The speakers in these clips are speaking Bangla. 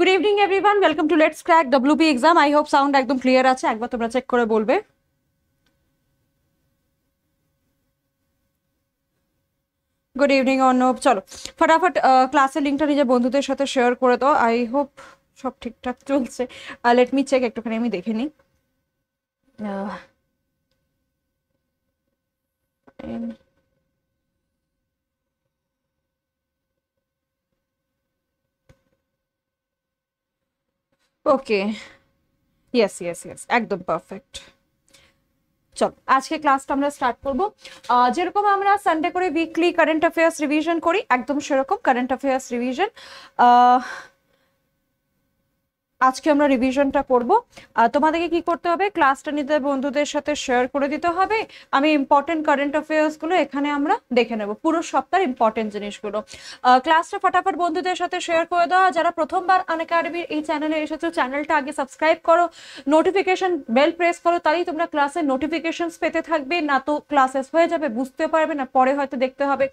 Good evening everyone welcome to let's crack WP exam I hope sound একদম ক্লিয়ার আছে একবার তোমরা চেক করে বলবে গুড ইভিনিং অনব চলো ফটাফট ক্লাসের লিংকটা নিজের বন্ধুদের সাথে শেয়ার করে দাও আই होप সব ঠিকঠাক চলছে লেট মি চেক একটুখানি আমি দেখে নিই and okay yes yes yes एकदम परफेक्ट चलो आज के क्लसटा स्टार्ट करब जे रखा सान्डे उकलि कारेंट अफेयार्स रिविसन करी एकदम सरकम कारेंट अफेयार्स रिविसन আজকে আমরা রিভিশনটা করব তোমাদেরকে কি করতে হবে ক্লাসটা নিতে বন্ধুদের সাথে শেয়ার করে দিতে হবে আমি ইম্পর্টেন্ট কারেন্ট অ্যাফেয়ার্সগুলো এখানে আমরা দেখে নেব পুরো সপ্তাহের ইম্পর্টেন্ট জিনিসগুলো ক্লাসটা ফটাফট বন্ধুদের সাথে শেয়ার করে দেওয়া যারা প্রথমবার আনএকাডেমির এই চ্যানেলে এসেছো চ্যানেলটা আগে সাবস্ক্রাইব করো নোটিফিকেশন বেল প্রেস করো তাই তোমরা ক্লাসের নোটিফিকেশনস পেতে থাকবে না তো ক্লাসেস হয়ে যাবে বুঝতে পারবে না পরে হয়তো দেখতে হবে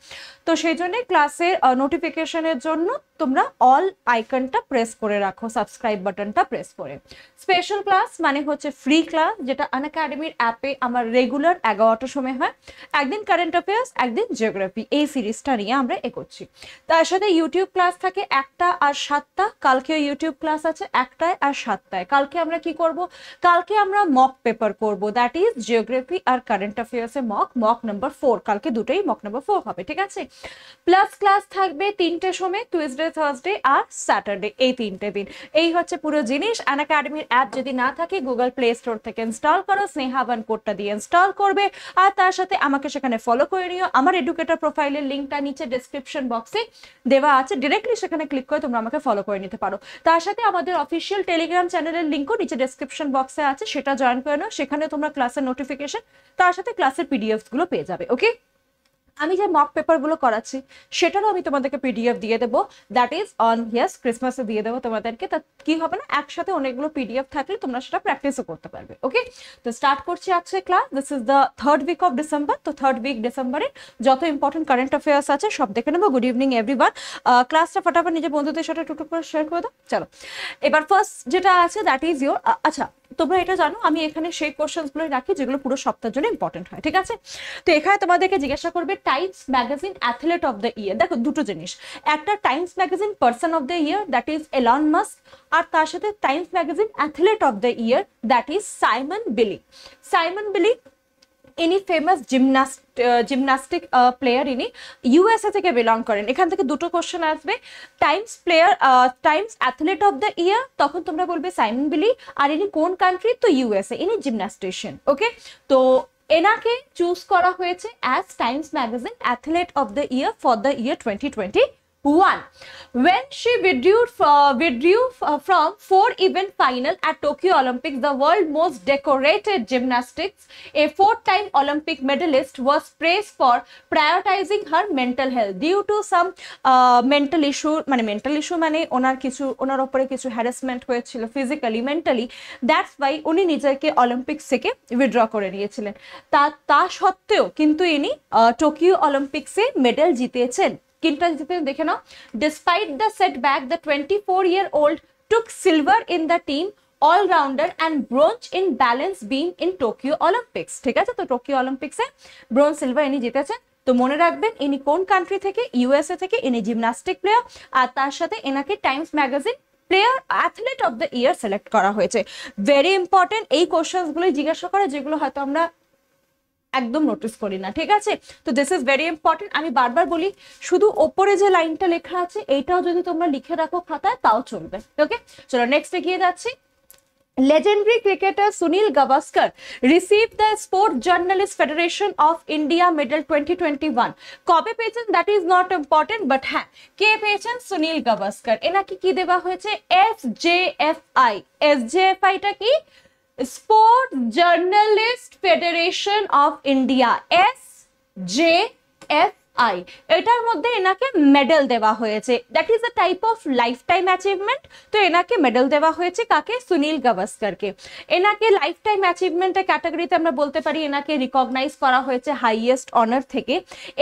তো সেই জন্যে ক্লাসের নোটিফিকেশনের জন্য তোমরা অল আইকনটা প্রেস করে রাখো সাবস্ক্রাইব বাটন বাটনটা প্রেস করে স্পেশাল ক্লাস মানে হচ্ছে ফ্রি ক্লাস যেটা আন একাডেমির অ্যাপে আমার রেগুলার এগারোটার সময় হয় একদিন কারেন্ট অ্যাফেয়ার্স একদিন জিওগ্রাফি এই সিরিজটা নিয়ে আমরা এগোচ্ছি তার সাথে ইউটিউব ক্লাস থাকে একটা আর সাতটা কালকেও ইউটিউব ক্লাস আছে একটায় আর সাতটায় কালকে আমরা কি করব কালকে আমরা মক পেপার করব দ্যাট ইজ জিওগ্রাফি আর কারেন্ট অ্যাফেয়ার্সে মক মক নাম্বার ফোর কালকে দুটোই মক নাম্বার ফোর হবে ঠিক আছে প্লাস ক্লাস থাকবে তিনটে সময় টুইসডে থার্সডে আর স্যাটারডে এই তিনটে দিন এই হচ্ছে পুরো জিনিস অ্যান একাডেমির অ্যাপ যদি না থাকে গুগল প্লে স্টোর থেকে ইনস্টল করো স্নেহাবান কোডটা দিয়ে ইনস্টল করবে আর তার সাথে আমাকে সেখানে ফলো করে নিও আমার এডুকেটর প্রোফাইলের লিঙ্কটা নিচে ডিসক্রিপশন বক্সে দেওয়া আছে ডিরেক্টলি সেখানে ক্লিক করে তোমরা আমাকে ফলো করে নিতে পারো তার সাথে আমাদের অফিসিয়াল টেলিগ্রাম চ্যানেলের লিঙ্কও নিচে ডিসক্রিপশন বক্সে আছে সেটা জয়েন করে নাও সেখানে তোমরা ক্লাসের নোটিফিকেশন তার সাথে ক্লাসের পিডিএফগুলো পেয়ে যাবে ওকে আমি যে মক পেপারগুলো করাচ্ছি সেটারও আমি তোমাদেরকে পিডিএফ দিয়ে দেবো দ্যাট ইজ অন ইয়াস ক্রিসমাসে দিয়ে দেবো তোমাদেরকে তা কি হবে না একসাথে অনেকগুলো পিডিএফ থাকলে তোমরা সেটা প্র্যাকটিসও করতে পারবে ওকে তো স্টার্ট করছি আজকে class this is the third week of December তো থার্ড উইক ডিসেম্বরের যত ইম্পর্টেন্ট কারেন্ট অ্যাফেয়ার্স আছে সব দেখে নেবো গুড ইভিনিং এভরিওয়ান ক্লাসটা ফটাফট নিজের বন্ধুদের সাথে টুকটুক করে শেয়ার করে দাও চলো এবার ফার্স্ট যেটা আছে দ্যাট ইজ ইউর আচ্ছা তোমরা এটা জানো আমি এখানে সেই কোশ্চেন্সগুলোই রাখি যেগুলো পুরো সপ্তাহের জন্য ইম্পর্টেন্ট হয় ঠিক আছে তো এখানে তোমাদেরকে জিজ্ঞাসা করবে Times magazine athlete of the year দেখো দুটো জিনিস একটা Times magazine person of the year that is Elon Musk আর তার সাথে Times magazine athlete of the year that is Simone Biles Simone Biles ইনি ফেমাস জিমনাস্ট জিমনাস্টিক প্লেয়ার ইনি ইউএসএ থেকে বিলং করেন এখান থেকে দুটো কোশ্চেন আসবে Times player Times athlete of the year তখন তোমরা বলবে সাইমন বিলি আর ইনি কোন কান্ট্রি তো ইউএসএ ইনি জিমনাস্টিশিয়ান ওকে তো এনাকে চুজ করা হয়েছে as Times magazine athlete of the year for the year twenty twenty one When she withdrew, uh, withdrew uh, from four event final at Tokyo Olympics, the world most decorated gymnastics, a four-time Olympic medalist was praised for prioritizing her mental health due to some uh, mental issue, মানে mental issue মানে onar কিছু onar উপরে কিছু harassment হয়েছিল physically, mentally. That's why uni nijake Olympics থেকে withdraw kore করে নিয়েছিলেন তা তা সত্ত্বেও কিন্তু ইনি টোকিও অলিম্পিক্সে মেডেল জিতেছেন স্কিনটা দেখে নাও despite the setback the twenty four year old took silver in the team allrounder and bronze in balance beam in Tokyo Olympics ঠিক আছে তো টোকিও অলিম্পিক্সে ব্রোঞ্জ সিলভার ইনি জিতেছেন তো মনে রাখবেন ইনি কোন কান্ট্রি থেকে ইউএসএ থেকে ইনি জিমনাস্টিক প্লেয়ার আর তার সাথে এনাকে Times magazine player athlete of the year select করা হয়েছে ভেরি ইম্পর্টেন্ট এই কোশ্চেন্সগুলোই জিজ্ঞাসা করে যেগুলো হয়তো আমরা একদম নোটিস করি না ঠিক আছে তো দিস ইজ ভেরি ইম্পর্টেন্ট আমি বারবার বলি শুধু ওপরে যে লাইনটা লেখা আছে এইটাও যদি তোমরা লিখে রাখো খাতায় তাও চলবে ওকে চলো নেক্সট এগিয়ে যাচ্ছি legendary cricketer Sunil Gavaskar receive the sports journalist federation of India medal twenty twenty one কবে পেয়েছেন that is not important but হ্যাঁ কে পেয়েছেন সুনীল গাভাস্কর এনাকে কি দেওয়া হয়েছে S J F I S J F আইটা কি sport journalist federation of India S J F I এটার মধ্যে এনাকে মেডেল দেওয়া হয়েছে that is a type of lifetime achievement তো এনাকে মেডেল দেওয়া হয়েছে কাকে সুনীল গাভাস্করকে এনাকে লাইফ টাইম অ্যাচিভমেন্টের ক্যাটাগরিতে আমরা বলতে পারি এনাকে রিকগনাইজ করা হয়েছে হাইয়েস্ট অনার থেকে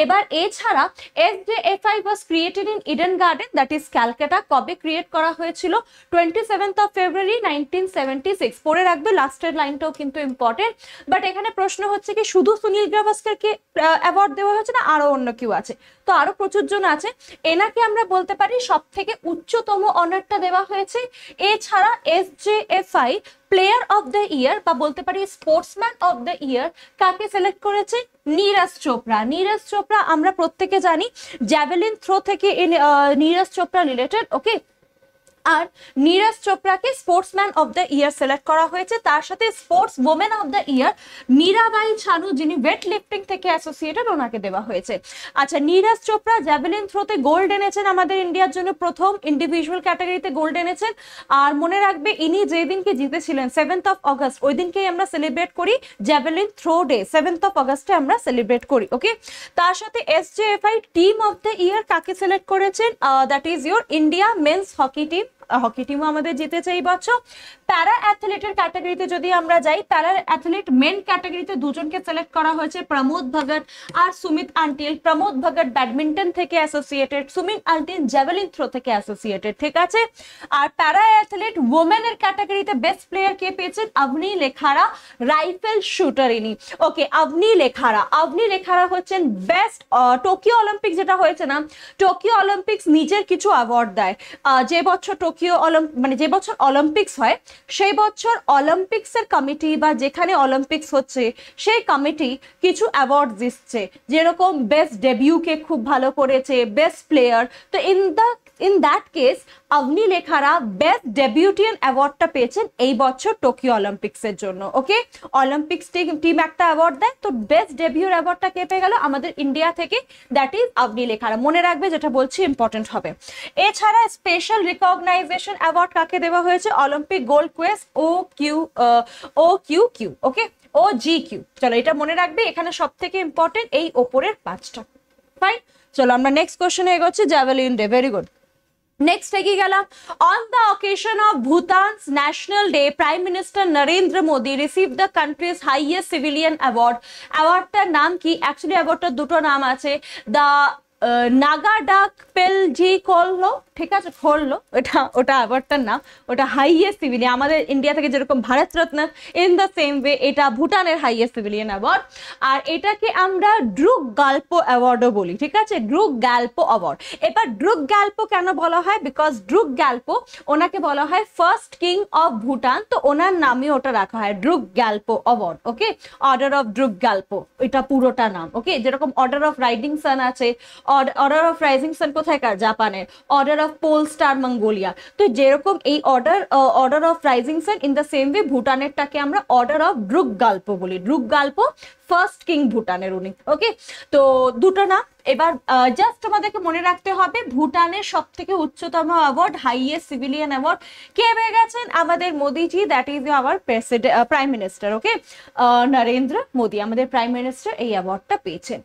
এবার এছাড়া S J F I was created in Eden Garden that is Calcutta কবে ক্রিয়েট করা হয়েছিল twenty seventh of February nineteen seventy six পড়ে রাখবে লাস্টের লাইনটাও কিন্তু ইম্পর্টেন্ট বাট এখানে প্রশ্ন হচ্ছে কি শুধু সুনীল গাভাস্করকে অ্যাওয়ার্ড দেওয়া হয়েছে না আরও অন্য কেউ আছে তো আরো প্রচুর জন আছে এনাকে আমরা বলতে পারি সব থেকে উচ্চতম অনারটা দেওয়া হয়েছে এছাড়া S J F I player of the year বা বলতে পারি স্পোর্টসম্যান অফ দ্য ইয়ার কাকে সিলেক্ট করেছে নীরাজ চোপড়া নীরাজ চোপড়া আমরা প্রত্যেকে জানি জ্যাভেলিন থ্রো থেকে নীরাজ চোপড়া রিলেটেড ওকে আর নীরাজ চোপড়াকে sportsman of the year select করা হয়েছে তার সাথে sports women of the year Mirabai Chanu যিনি ওয়েট লিফটিং থেকে অ্যাসোসিয়েটেড ওনাকে দেওয়া হয়েছে আচ্ছা নীরাজ চোপড়া জ্যাভেলিন থ্রোতে গোল্ড এনেছেন আমাদের ইন্ডিয়ার জন্য প্রথম ইন্ডিভিজুয়াল ক্যাটাগরিতে গোল্ড এনেছেন আর মনে রাখবে ইনি যেদিনকে জিতেছিলেন সেভেন্থ অফ অগস্ট ওই দিনকেই আমরা সেলিব্রেট করি javelin throw day seventh of অগস্টে আমরা সেলিব্রেট করি ওকে তার সাথে S J F I team of the year কাকে সিলেক্ট করেছেন that is your India men's hockey team hockey টিমও আমাদের জিতেছে এই বছর প্যারা অ্যাথলেটের ক্যাটাগরিতে যদি আমরা যাই প্যারা অ্যাথলেট মেন ক্যাটাগরিতে দুজনকে সিলেক্ট করা হয়েছে প্রমোদ ভগত আর সুমিত আন্টিল প্রমোদ ভগত ব্যাডমিন্টন থেকে associated Sumit Antil javelin throw থেকে অ্যাসোসিয়েটেড ঠিক আছে আর প্যারা অ্যাথলেট ওমেনের ক্যাটাগরিতে বেস্ট প্লেয়ার কে পেয়েছেন আবনি লেখারা রাইফেল শুটার ইনি ওকে আবনি লেখারা আবনি লেখারা হচ্ছেন বেস্ট টোকিও অলিম্পিক যেটা হয়েছে না টোকিও অলিম্পিক্স নিজের কিছু অ্যাওয়ার্ড দেয় যে বছর টোকিও টোকিও মানে যে বছর অলিম্পিক্স হয় সেই বছর অলিম্পিক্সের কমিটি বা যেখানে অলিম্পিক্স হচ্ছে সেই কমিটি কিছু অ্যাওয়ার্ড দিচ্ছে যেরকম বেস্ট ডেবিউকে খুব ভালো করেছে বেস্ট প্লেয়ার তো in the in that case Agni Lekhara best ডেবিউটিয়ান অ্যাওয়ার্ডটা পেয়েছেন এই বছর টোকিও অলিম্পিক্সের জন্য ওকে অলিম্পিক্স টিম একটা অ্যাওয়ার্ড দেয় তো বেস্ট ডেবিউ অ্যাওয়ার্ডটা কে পেয়ে গেল আমাদের ইন্ডিয়া থেকে দ্যাট ইজ অগ্নি লেখারা মনে রাখবে যেটা বলছি ইম্পর্টেন্ট হবে এছাড়া স্পেশাল রিকগনাইজেশন অ্যাওয়ার্ড কাকে দেওয়া হয়েছে Olympic gold quest O Q O Q Q okay O G Q চলো এটা মনে রাখবে এখানে সব থেকে ইম্পর্টেন্ট এই ওপরের পাঁচটা ফাইন চলো আমরা নেক্সট কোয়েশ্চনে এগোচ্ছি javelin day very good next এগিয়ে গেলাম on the occasion of Bhutan's national day prime minister Narendra Modi receive the country's highest civilian award অ্যাওয়ার্ডটার নাম কি অ্যাকচুয়ালি অ্যাওয়ার্ডটার দুটো নাম আছে দ্য নাগাডাক পেলজি কল্লো ঠিক আছে খোললো ওটা ওটা অ্যাওয়ার্ডটার নাম ওটা হাইয়েস্ট সিভিলিয়ান আমাদের ইন্ডিয়া থেকে যেরকম Bharat Ratna in the same way এটা ভুটানের হাইয়েস্ট সিভিলিয়ান অ্যাওয়ার্ড আর এটাকে আমরা ড্রুক গাল্প অ্যাওয়ার্ডও বলি ঠিক আছে ড্রুক গাল্পো অ্যাওয়ার্ড এবার ড্রুক গাল্পো কেন বলা হয় বিকজ ড্রুক গাল্পো ওনাকে বলা হয় ফার্স্ট কিং অফ ভুটান তো ওনার নামে ওটা রাখা হয় Druk Gyalpo award okay order of Druk Gyalpo এটা পুরোটা নাম ওকে যেরকম অর্ডার অফ রাইডিং সান আছে অর্ডার অফ রাইজিং সান কোথায় কার জাপানের order of pole star Mongolia তো যেরকম এই order order of rising sun in the same way ভুটানেরটাকে আমরা অর্ডার অফ ড্রুক গাল্প বলি ড্রুক গাল্প ফার্স্ট কিং ভুটানের উনি ওকে তো দুটো না এবার জাস্ট তোমাদেরকে মনে রাখতে হবে ভুটানের সব থেকে উচ্চতম অ্যাওয়ার্ড হাইয়েস্ট সিভিলিয়ান অ্যাওয়ার্ড কে পেয়ে গেছেন আমাদের মোদিজি that is our president prime minister okay Narendra Modi আমাদের প্রাইম মিনিস্টার এই অ্যাওয়ার্ডটা পেয়েছেন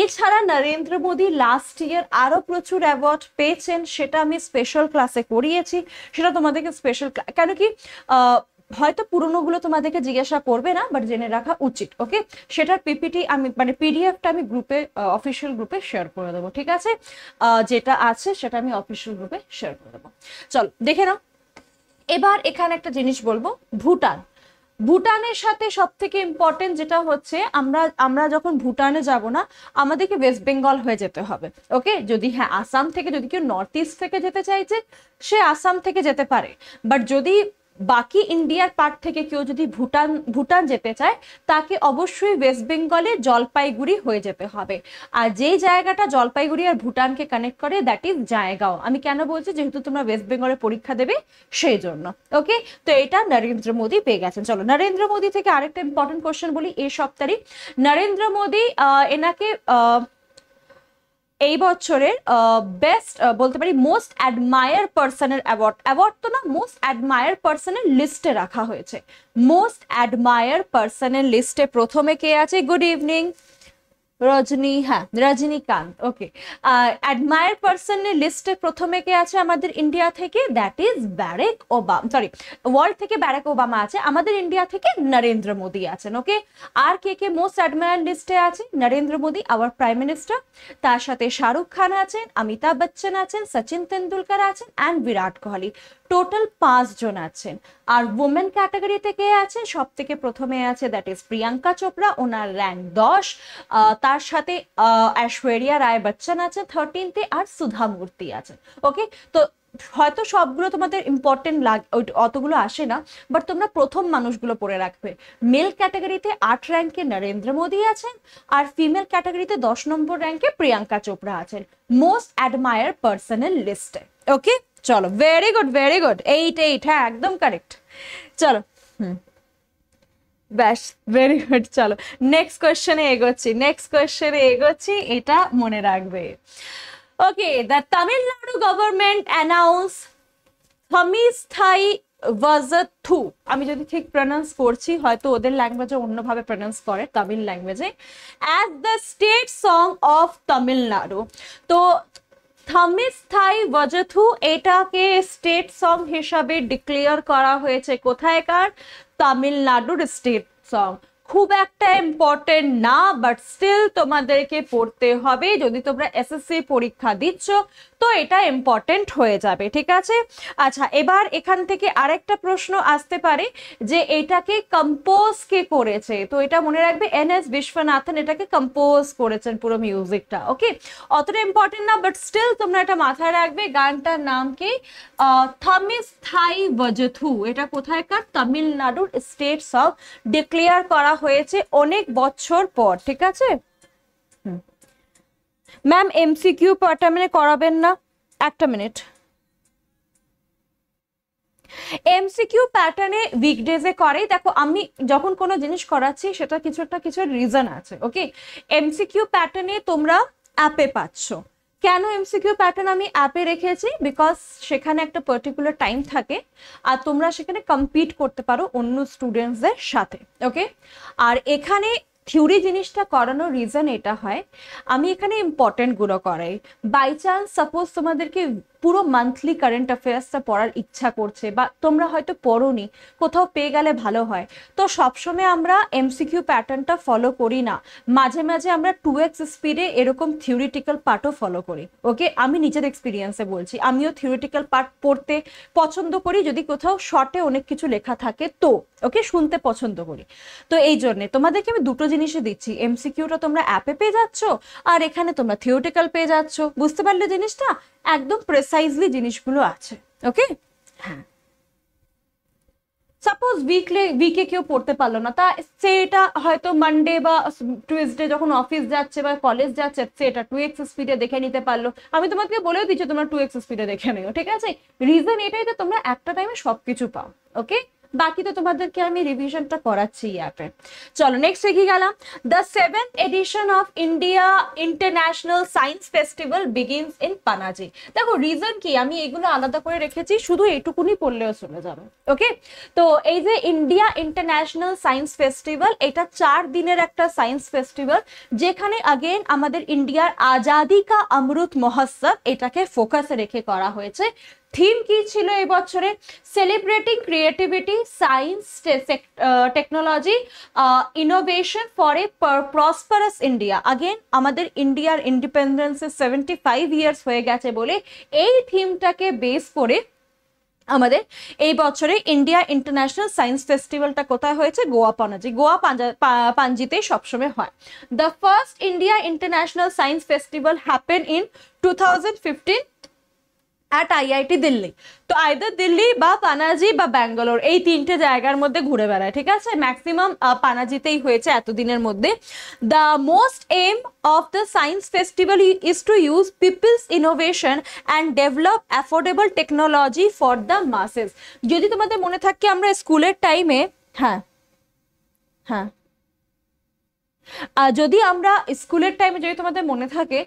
এছাড়া নরেন্দ্র মোদী লাস্ট ইয়ার আরও প্রচুর অ্যাওয়ার্ড পেয়েছেন সেটা আমি স্পেশাল ক্লাসে করিয়েছি সেটা তোমাদেরকে স্পেশাল কেন কি হয়তো পুরনোগুলো তোমাদেরকে জিজ্ঞাসা করবে না বাট জেনে রাখা উচিত ওকে সেটার পিপিটি আমি মানে পিডিএফটা আমি গ্রুপে অফিসিয়াল গ্রুপে শেয়ার করে দেবো ঠিক আছে যেটা আছে সেটা আমি অফিসিয়াল গ্রুপে শেয়ার করে দেবো চলো দেখে নাও এবার এখানে একটা জিনিস বলবো ভুটান ভুটানের সাথে সব থেকে ইম্পর্টেন্ট যেটা হচ্ছে আমরা আমরা যখন ভুটানে যাব না আমাদেরকে ওয়েস্ট বেঙ্গল হয়ে যেতে হবে ওকে যদি হ্যাঁ আসাম থেকে যদি কেউ নর্থ ইস্ট থেকে যেতে চাইছে সে আসাম থেকে যেতে পারে বাট যদি বাকি ইন্ডিয়ার পার্ট থেকে কেউ যদি ভুটান ভুটান যেতে চায় তাকে অবশ্যই ওয়েস্ট বেঙ্গলে জলপাইগুড়ি হয়ে যেতে হবে আর যেই জায়গাটা জলপাইগুড়ি আর ভুটানকে কানেক্ট করে দ্যাট ইজ জায়গাও আমি কেন বলছি যেহেতু তোমরা ওয়েস্ট বেঙ্গলে পরীক্ষা দেবে সেই জন্য ওকে তো এটা নরেন্দ্র মোদী পেয়ে গেছেন চলো নরেন্দ্র মোদী থেকে আরেকটা ইম্পর্টেন্ট কোয়েশ্চেন বলি এই সপ্তাহে নরেন্দ্র মোদী এনাকে এই বছরের বেস্ট বলতে পারি মোস্ট অ্যাডমায়ার পার্সনের অ্যাওয়ার্ড অ্যাওয়ার্ড তো না মোস্ট অ্যাডমায়ার পার্সনের লিস্টে রাখা হয়েছে মোস্ট অ্যাডমায়ার পার্সনের লিস্টে প্রথমে কে আছে গুড ইভিনিং রজনী হ্যাঁ রজনীকান্ত ওকে অ্যাডমায়ার পার্সনের লিস্টে প্রথমে কে আছে আমাদের ইন্ডিয়া থেকে that is Barack Obama sorry world থেকে ব্যারেক ওবামা আছে আমাদের ইন্ডিয়া থেকে নরেন্দ্র মোদী আছেন ওকে আর কে কে মোস্ট অ্যাডমায়ার লিস্টে আছে Narendra Modi our prime minister তার সাথে শাহরুখ খান আছেন অমিতাভ বচ্চন আছেন সচিন তেন্ডুলকার আছেন অ্যান্ড বিরাট কোহলি টোটাল পাঁচজন আছেন আর ওমেন ক্যাটাগরিতে কে আছেন সব থেকে প্রথমে আছে দ্যাট ইজ প্রিয়াঙ্কা চোপড়া ওনার র্যাঙ্ক দশ তার সাথে ঐশ্বরিয়া রায় বচ্চন আছে থার্টিনতে আর সুধা মূর্তি আছেন ওকে তো হয়তো সবগুলো তোমাদের ইম্পর্টেন্ট লাগ অতগুলো আসে না বাট তোমরা প্রথম মানুষগুলো পড়ে রাখবে মেল ক্যাটাগরিতে আট র্যাঙ্কে নরেন্দ্র মোদী আছেন আর ফিমেল ক্যাটাগরিতে দশ নম্বর র্যাঙ্কে প্রিয়াঙ্কা চোপড়া আছেন মোস্ট অ্যাডমায়ার পার্সনের লিস্টে ওকে চলো very good very good eight eight হ্যাঁ একদম কারেক্ট চলো হুম ব্যাস ভেরি গুড চলো নেক্সট কোয়েশ্চনে এগোচ্ছি নেক্সট কোয়েশ্চনে এগোচ্ছি এটা মনে রাখবে okay the Tamil Nadu government announce থমিস্থাই থু আমি যদি ঠিক প্রনাউন্স করছি হয়তো ওদের ল্যাঙ্গুয়েজে অন্যভাবে প্রনাউন্স করে তামিল ল্যাঙ্গুয়েজে as the state song of Tamil Nadu তো থামিস্থাই বজথু এটাকে স্টেট সং হিসাবে ডিক্লেয়ার করা হয়েছে কোথায় কার তামিলনাড়ুর স্টেট সং খুব একটা ইম্পর্টেন্ট না বাট স্টিল তোমাদেরকে পড়তে হবে যদি তোমরা এসএসসি পরীক্ষা দিচ্ছ তো এটা ইম্পর্টেন্ট হয়ে যাবে ঠিক আছে আচ্ছা এবার এখান থেকে আরেকটা প্রশ্ন আসতে পারে যে এটাকে কম্পোজ কে করেছে তো এটা মনে রাখবে এন এস বিশ্বনাথন এটাকে কম্পোজ করেছেন পুরো মিউজিকটা ওকে অতটা ইম্পর্টেন্ট না বাট স্টিল তোমরা এটা মাথায় রাখবে গানটার নাম কি থামিস্থাই বজথু এটা কোথায়কার তামিলনাড়ুর স্টেটস অফ ডিক্লেয়ার করা হয়েছে অনেক বছর পর ঠিক আছে ম্যাম এমসিকিউ পার্টটা মানে করাবেন না একটা মিনিট এমসিকিউ প্যাটার্নে উইকডেজে করে দেখো আমি যখন কোনো জিনিস করাচ্ছি সেটা কিছু একটা কিছু রিজন আছে ওকে এমসিকিউ প্যাটার্নে তোমরা অ্যাপে পাচ্ছ কেন এমসিকিউ প্যাটার্ন আমি অ্যাপে রেখেছি বিকজ সেখানে একটা পার্টিকুলার টাইম থাকে আর তোমরা সেখানে কম্পিট করতে পারো অন্য স্টুডেন্টসদের সাথে ওকে আর এখানে থিওরি জিনিসটা করানোর রিজন এটা হয় আমি এখানে গুলো করাই বাই চান্স সাপোজ তোমাদেরকে পুরো মান্থলি কারেন্ট অ্যাফেয়ার্সটা পড়ার ইচ্ছা করছে বা তোমরা হয়তো পড়োনি কোথাও পেয়ে গেলে ভালো হয় তো সবসময় আমরা এমসিকিউ প্যাটার্নটা ফলো করি না মাঝে মাঝে আমরা টু এক্স স্পিডে এরকম থিওরিটিক্যাল পার্টও ফলো করি ওকে আমি নিজের এক্সপিরিয়েন্সে বলছি আমিও থিওরিটিক্যাল পার্ট পড়তে পছন্দ করি যদি কোথাও শর্টে অনেক কিছু লেখা থাকে তো ওকে শুনতে পছন্দ করি তো এই জন্যে তোমাদেরকে আমি দুটো জিনিসই দিচ্ছি এমসিকিউটা তোমরা অ্যাপে পেয়ে যাচ্ছ আর এখানে তোমরা থিওরিটিক্যাল পেয়ে যাচ্ছ বুঝতে পারলে জিনিসটা একদম প্রেসাইজলি জিনিসগুলো আছে ওকে হ্যাঁ সাপোজ উইকলে উইকে কেউ পড়তে পারলো না তা সে এটা হয়তো মানডে বা টুয়েসডে যখন অফিস যাচ্ছে বা কলেজ যাচ্ছে সে এটা টু এক্স স্পিডে দেখে নিতে পারলো আমি তোমাকে বলেও দিচ্ছি তোমরা টু এক্স স্পিডে দেখে নিও ঠিক আছে রিজন এটাই যে তোমরা একটা টাইমে সবকিছু পাও ওকে বাকি তো তোমাদেরকে আমি রিভিশনটা করাচ্ছি অ্যাপে চলো নেক্সট দেখি গেলাম the seven edition of India international science festival begins in Panaji দেখো রিজন কি আমি এগুলো আলাদা করে রেখেছি শুধু এইটুকুনি পড়লেও চলে যাবে ওকে তো এই যে ইন্ডিয়া ইন্টারন্যাশনাল সায়েন্স ফেস্টিভ্যাল এটা চার দিনের একটা সায়েন্স ফেস্টিভ্যাল যেখানে আগেন আমাদের ইন্ডিয়ার আজাদি কা অমৃত মহোৎসব এটাকে ফোকাসে রেখে করা হয়েছে থিম কি ছিল এই বছরে celebrating creativity science technology innovation for a prosperous India again আমাদের ইন্ডিয়ার ইন্ডিপেন্ডেন্সের সেভেন্টি ফাইভ ইয়ার্স হয়ে গেছে বলে এই থিমটাকে বেস করে আমাদের এই বছরে ইন্ডিয়া ইন্টারন্যাশনাল সায়েন্স ফেস্টিভ্যালটা কোথায় হয়েছে গোয়া পানাজি গোয়া পাঞ্জা পাঞ্জিতে সবসময় হয় the first India international science festival happen in two thousand fifteen at IIT Delhi তো আইদার দিল্লি বা পানাজি বা ব্যাঙ্গালোর এই তিনটে জায়গার মধ্যে ঘুরে বেড়ায় ঠিক আছে ম্যাক্সিমাম পানাজিতেই হয়েছে এতদিনের মধ্যে the most aim of the science festival is to use peoples innovation and develop affordable technology for the masses যদি তোমাদের মনে থাকে আমরা স্কুলের টাইমে হ্যাঁ হ্যাঁ যদি আমরা স্কুলের টাইমে যদি তোমাদের মনে থাকে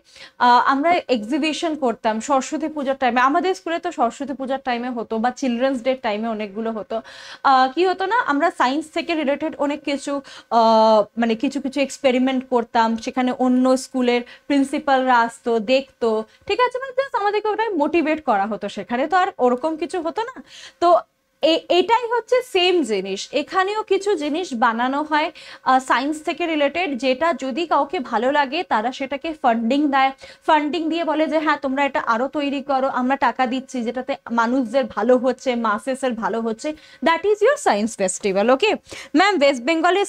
আমরা এক্সিবিশন করতাম সরস্বতী পূজার টাইমে আমাদের স্কুলে তো সরস্বতী পূজার টাইমে হতো বা চিলড্রেন্স ডে টাইমে অনেকগুলো হতো কি হতো না আমরা সায়েন্স থেকে রিলেটেড অনেক কিছু মানে কিছু কিছু এক্সপেরিমেন্ট করতাম সেখানে অন্য স্কুলের প্রিন্সিপালরা আসতো দেখতো ঠিক আছে মানে জাস্ট আমাদেরকে ওটাই মোটিভেট করা হতো সেখানে তো আর ওরকম কিছু হতো না তো এটাই হচ্ছে সেম জিনিস এখানেও কিছু জিনিস বানানো হয় সায়েন্স থেকে রিলেটেড যেটা যদি কাউকে ভালো লাগে তারা সেটাকে ফান্ডিং দেয় ফান্ডিং দিয়ে বলে যে হ্যাঁ তোমরা এটা আরও তৈরি করো আমরা টাকা দিচ্ছি যেটাতে মানুষদের ভালো হচ্ছে মাসেসের ভালো হচ্ছে that is your science festival okay ma'am west বেঙ্গলের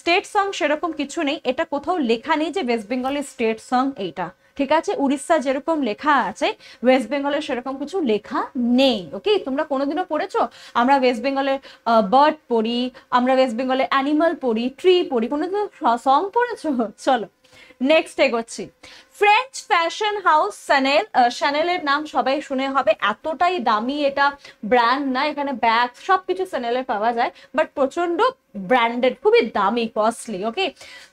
স্টেট সং সেরকম কিছু নেই এটা কোথাও লেখা নেই যে ওয়েস্ট বেঙ্গলের স্টেট সং এইটা ঠিক আছে উড়িষ্যা যেরকম লেখা আছে ওয়েস্ট বেঙ্গলের সেরকম কিছু লেখা নেই ওকে তোমরা কোনোদিনও পড়েছো আমরা ওয়েস্ট বেঙ্গলের বার্ড পড়ি আমরা ওয়েস্ট বেঙ্গলের অ্যানিমাল পড়ি ট্রি পড়ি কোনোদিনও সং পড়েছো চলো নেক্সট এগোচ্ছি ফ্রেঞ্চ ফ্যাশন হাউস স্যানেল স্যানেলের নাম সবাই শুনে হবে এতটাই দামি এটা ব্র্যান্ড না এখানে ব্যাগ সব কিছু স্যানেলের পাওয়া যায় বাট প্রচন্ড ব্র্যান্ডেড খুবই দামি কস্টলি ওকে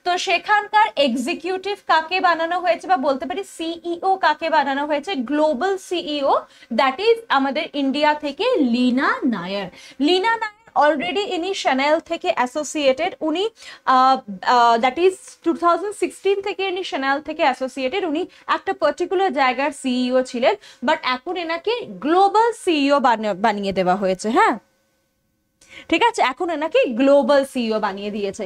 তো সেখানকার এক্সিকিউটিভ কাকে বানানো হয়েছে বা বলতে পারি সিইও e কাকে বানানো হয়েছে গ্লোবাল সিইও দ্যাট ইজ আমাদের ইন্ডিয়া থেকে লিনা নায়ার লিনা নায়ার অলরেডি ইনি শ্যানেল থেকে অ্যাসোসিয়েটেড উনি দ্যাট ইজ টু থেকে ইনি শ্যানেল থেকে অ্যাসোসিয়েটেড উনি একটা পার্টিকুলার জায়গার সিইও e ছিলেন বাট এখন এনাকে গ্লোবাল e সিইও বানিয়ে দেওয়া হয়েছে হ্যাঁ ঠিক আছে এখন এনাকে গ্লোবাল সিইও e বানিয়ে দিয়েছে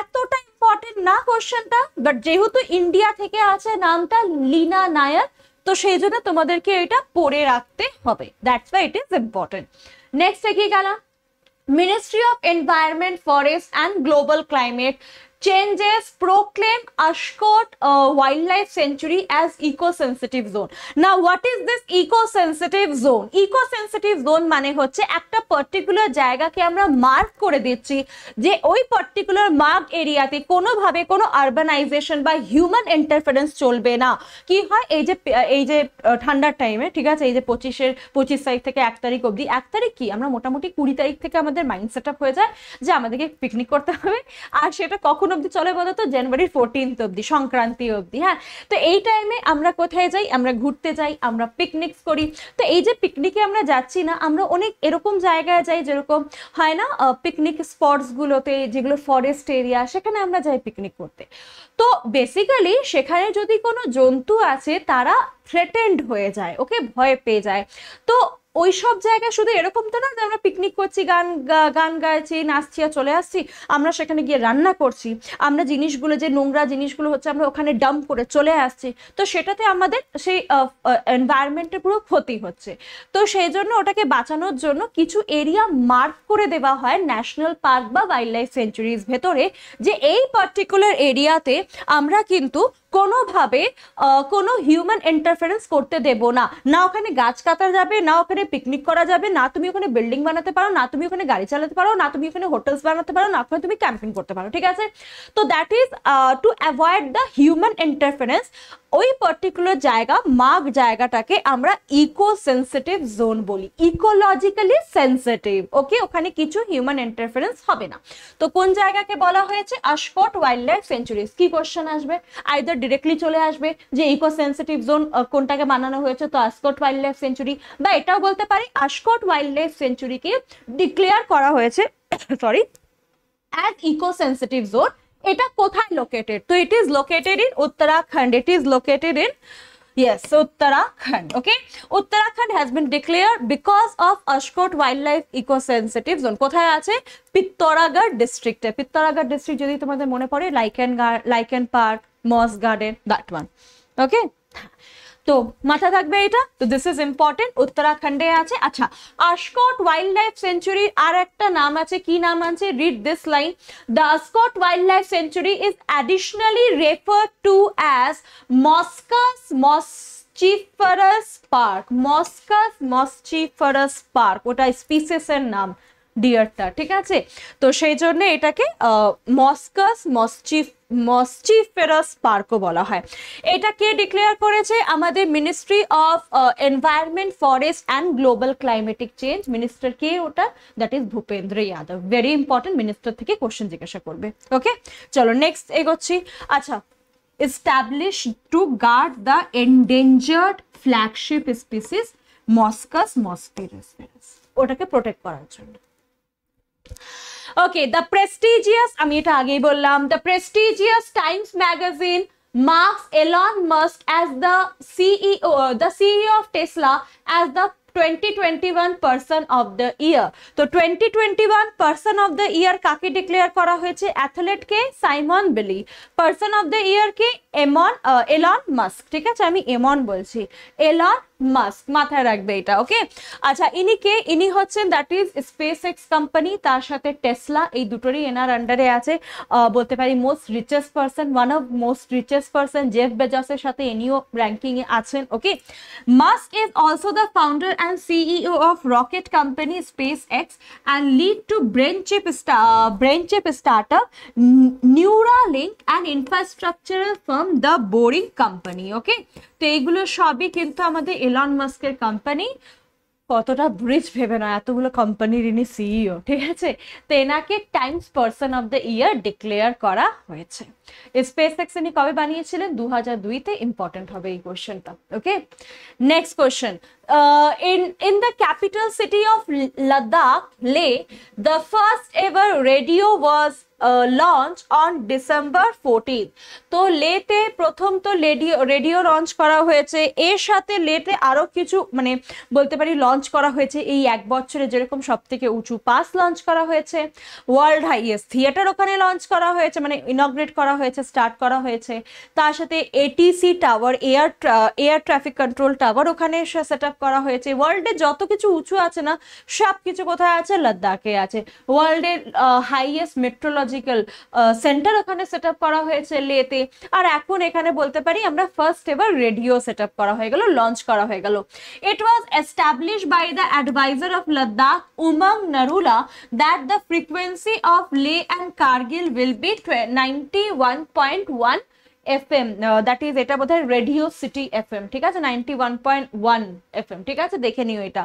এতটা ইম্পর্টেন্ট না কোশ্চেনটা বাট যেহেতু ইন্ডিয়া থেকে আছে নামটা লিনা নায়ার তো সেই জন্য তোমাদেরকে এটা পড়ে রাখতে হবে that's why it is important next এগিয়ে গেলাম Ministry of Environment, Forest and Global Climate changes proclaimed Ashcot uh, Wildlife Sanctuary as eco-sensitive zone. Now, what is this eco-sensitive zone? Eco-sensitive zone মানে হচ্ছে একটা পার্টিকুলার জায়গাকে আমরা মার্ক করে দিচ্ছি যে ওই পার্টিকুলার মার্ক এরিয়াতে কোনোভাবে কোনো আরবানাইজেশন বা হিউম্যান ইন্টারফারেন্স চলবে না কি হয় এই যে এই যে ঠান্ডার টাইমে ঠিক আছে এই যে পঁচিশের পঁচিশ তারিখ থেকে এক তারিখ অবধি এক তারিখ কি আমরা মোটামুটি কুড়ি তারিখ থেকে আমাদের মাইন্ড সেট হয়ে যায় যে আমাদেরকে পিকনিক করতে হবে আর সেটা কখনো অবধি চলে বলো তো জানুয়ারির ফোরটিন্থ অবধি সংক্রান্তি অবধি হ্যাঁ তো এই টাইমে আমরা কোথায় যাই আমরা ঘুরতে যাই আমরা পিকনিক করি তো এই যে পিকনিকে আমরা যাচ্ছি না আমরা অনেক এরকম জায়গায় যাই যেরকম হয় না পিকনিক স্পটসগুলোতে যেগুলো ফরেস্ট এরিয়া সেখানে আমরা যাই পিকনিক করতে তো বেসিক্যালি সেখানে যদি কোনো জন্তু আছে তারা থ্রেটেন্ড হয়ে যায় ওকে ভয় পেয়ে যায় তো ওই সব জায়গায় শুধু এরকম তো না যে আমরা পিকনিক করছি গান গান গাইছি নাচছি আর চলে আসছি আমরা সেখানে গিয়ে রান্না করছি আমরা জিনিসগুলো যে নোংরা জিনিসগুলো হচ্ছে আমরা ওখানে ডাম্প করে চলে আসছি তো সেটাতে আমাদের সেই এনভায়রনমেন্টের পুরো ক্ষতি হচ্ছে তো সেই জন্য ওটাকে বাঁচানোর জন্য কিছু এরিয়া মার্ক করে দেওয়া হয় ন্যাশনাল পার্ক বা ওয়াইল্ড লাইফ সেঞ্চুরিজ ভেতরে যে এই পার্টিকুলার এরিয়াতে আমরা কিন্তু কোনোভাবে কোনো হিউম্যান ইন্টারফারেন্স করতে দেব না না ওখানে গাছ কাটা যাবে না ওখানে পিকনিক করা যাবে না তুমি ওখানে বিল্ডিং বানাতে পারো না তুমি ওখানে গাড়ি চালাতে পারো না তুমি ওখানে হোটেলস বানাতে পারো না ওখানে তুমি ক্যাম্পিং করতে পারো ঠিক আছে তো that is to avoid the human interference ওই পার্টিকুলার জায়গা মার্ক জায়গাটাকে আমরা ইকো সেন্সিটিভ জোন বলি ইকোলজিক্যালি সেন্সিটিভ ওকে ওখানে কিছু হিউম্যান ইন্টারফারেন্স হবে না তো কোন জায়গাকে বলা হয়েছে আশফট ওয়াইল্ড লাইফ সেঞ্চুরিজ কি কোশ্চেন আসবে আইদার ডিরেক্টলি চলে আসবে যে ইকো সেন্সিটিভ জোন কোনটাকে বানানো হয়েছে তো আসকট ওয়াইল্ড লাইফ সেঞ্চুরি বা এটাও বলতে পারি আশকট ওয়াইল্ড লাইফ সেঞ্চুরিকে ডিক্লেয়ার করা হয়েছে sorry as eco sensitive zone এটা কোথায় লোকেটেড তো it is located in Uttarakhand it is located in yes uttarakhand okay uttarakhand has been declared because of ashkot wildlife sensitive zone কোথায় আছে পিত্তরাগড় ডিস্ট্রিক্টে পিত্তরাগড় ডিস্ট্রিক্ট যদি তোমাদের মনে পড়ে lichen lichen park moss garden that one okay তো মাথা থাকবে এটা তো দিস ইজ ইম্পর্ট্যান্ট উত্তরাখণ্ডে আছে আচ্ছা আর স্কট ওয়াইল্ডলাইফ সেনচুরি আর একটা নাম আছে কি নাম আছে read this line the Askot wildlife sanctuary is additionally referred to as moschus moschiferus park moschus moschiferus park হোটা স্পিসিস এর নাম ডিয়ারটা ঠিক আছে তো সেই জন্য এটাকে মস্কাস মসচিফ মসচিফেরাস পার্কও বলা হয় এটা কে ডিক্লেয়ার করেছে আমাদের ministry of environment forest and global climatic change minister কে ওটা that is Bhupender Yadav very important minister থেকে কোশ্চেন জিজ্ঞাসা করবে ওকে চলো নেক্সট এগোচ্ছি আচ্ছা establish to guard the endangered flagship species moschus moschiferus ওটাকে প্রোটেক্ট করার জন্য ওকে দ্য প্রেস্টিজিয়াস আমি এটা আগেই বললাম the prestigious Times magazine Elon Musk as the CEO the CEO, of Tesla as the twenty twenty one person of the year তো twenty twenty one person of the year কাকে ডিক্লেয়ার করা হয়েছে অ্যাথলেটকে Simone Biles person of the ইয়ারকে এমন এলন মাস্ক ঠিক আছে আমি এমন বলছি এলন মাস্ক মাথায় রাখবে এটা ওকে আচ্ছা ইনি কে ইনি হচ্ছেন that is SpaceX company তার সাথে টেসলা এই দুটোরই এনার আন্ডারে আছে বলতে পারি most richest person one of most richest person Jeff বেজসের সাথে ইনিও র্যাঙ্কিংয়ে আছেন okay Musk is also the founder and CEO of rocket company SpaceX and lead to brain chip brain chip startup Neuralink and infrastructural firm the boring company okay তো এইগুলো সবই কিন্তু আমাদের এলন মাস্কের কোম্পানি কতটা ব্রিজ ভেবে নয় এতগুলো কোম্পানির ইনি সিইও ঠিক আছে তো এনাকে Times person of the year declare করা হয়েছে স্পেস এক্স ইনি কবে বানিয়েছিলেন দু হাজার দুইতে ইম্পর্টেন্ট হবে এই কোয়েশ্চেনটা okay next question in in the capital city of Ladakh Leh the first ever radio was launch on December fourteen তো লেতে প্রথম তো রেডিও রেডিও লঞ্চ করা হয়েছে এর সাথে লেতে আরও কিছু মানে বলতে পারি লঞ্চ করা হয়েছে এই এক বছরে যেরকম সব থেকে উঁচু পাস লঞ্চ করা হয়েছে ওয়ার্ল্ড হাইয়েস্ট থিয়েটার ওখানে লঞ্চ করা হয়েছে মানে ইনগ্রেট করা হয়েছে স্টার্ট করা হয়েছে তার সাথে ATC tower air air traffic control tower ওখানে সেট আপ করা হয়েছে ওয়ার্ল্ডে যত কিছু উঁচু আছে না সব কিছু কোথায় আছে লাদ্দাখে আছে ওয়ার্ল্ডের হাইয়েস্ট মেট্রোলজি लॉजिकल सेंटर ওখানে সেটআপ করা হয়েছে লেতে আর এখন এখানে বলতে পারি আমরা ফার্স্ট এবার রেডিও সেটআপ করা হয়ে গেল লঞ্চ করা হয়ে গেল it was established by the adviser of Ladakh Umang Narula that the frequency of Leh and Kargil will be 91.1 FM that is এটা বোধহয় রেডিও সিটি এফএম ঠিক আছে 91.1 এফএম ঠিক আছে দেখে নিও এটা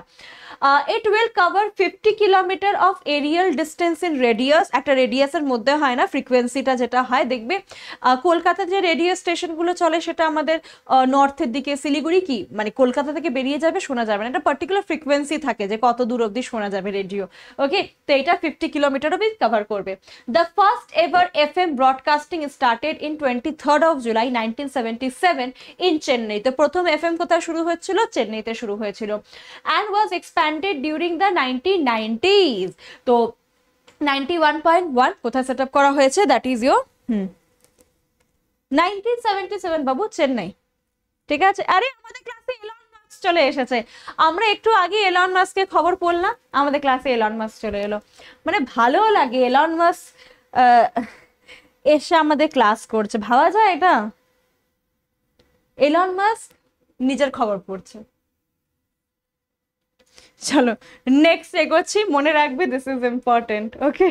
it will cover 50 kilometre of aerial distance in radius একটা রেডিয়াসের মধ্যে হয় না ফ্রিকোয়েন্সিটা যেটা হয় দেখবে uh, কলকাতার যে রেডিও স্টেশনগুলো চলে সেটা আমাদের নর্থের uh, দিকে শিলিগুড়ি কি মানে কলকাতা থেকে বেরিয়ে যাবে শোনা যাবে না একটা পার্টিকুলার ফ্রিকোয়েন্সি থাকে যে কত দূর অবধি শোনা যাবে রেডিও ওকে তো এটা ফিফটি কিলোমিটার অবধি কভার করবে the first ever FM broadcasting started in twenty third of July nineteen in চেন্নাইতে প্রথম এফ এম কোথায় শুরু হয়েছিল চেন্নাইতে শুরু হয়েছিল and was expanded during the nineteen তো নাইনটি কোথায় সেট করা হয়েছে that is nineteen seventy seven বাবু চেন্নাই ঠিক আছে আরে আমাদের ক্লাসে এলন চলে এসেছে আমরা একটু আগে এলন মাসকে খবর পড়লাম আমাদের ক্লাসে এলন মাস চলে এলো মানে ভালো লাগে এলন আহ এসে আমাদের ক্লাস করছে ভাবা যায় এটা এলন মাস্ক নিজের খবর পড়ছে চলো নেক্সট এগোচ্ছি মনে রাখবে this is important okay